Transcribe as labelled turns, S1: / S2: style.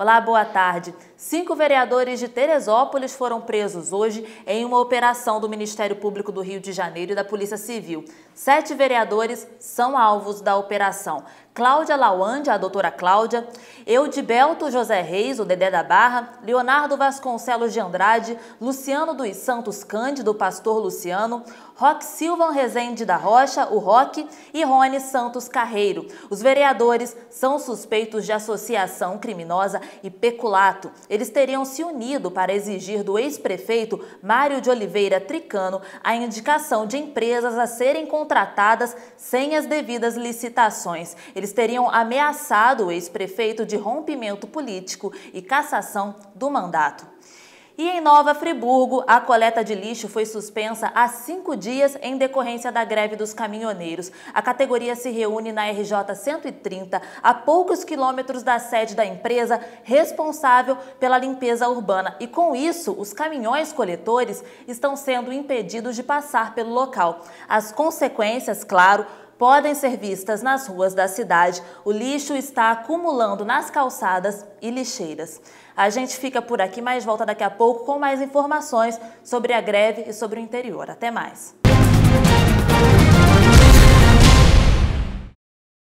S1: Olá, boa tarde. Cinco vereadores de Teresópolis foram presos hoje em uma operação do Ministério Público do Rio de Janeiro e da Polícia Civil. Sete vereadores são alvos da operação. Cláudia Lawande, a doutora Cláudia, Eudibelto José Reis, o Dedé da Barra, Leonardo Vasconcelos de Andrade, Luciano dos Santos Cândido, pastor Luciano, Roque Silvan Rezende da Rocha, o Roque, e Rony Santos Carreiro. Os vereadores são suspeitos de associação criminosa e peculato. Eles teriam se unido para exigir do ex-prefeito Mário de Oliveira Tricano a indicação de empresas a serem contratadas sem as devidas licitações. Eles teriam ameaçado o ex-prefeito de rompimento político e cassação do mandato. E em Nova Friburgo, a coleta de lixo foi suspensa há cinco dias em decorrência da greve dos caminhoneiros. A categoria se reúne na RJ 130, a poucos quilômetros da sede da empresa responsável pela limpeza urbana. E com isso, os caminhões coletores estão sendo impedidos de passar pelo local. As consequências, claro, podem ser vistas nas ruas da cidade. O lixo está acumulando nas calçadas e lixeiras. A gente fica por aqui, mas volta daqui a pouco com mais informações sobre a greve e sobre o interior. Até mais.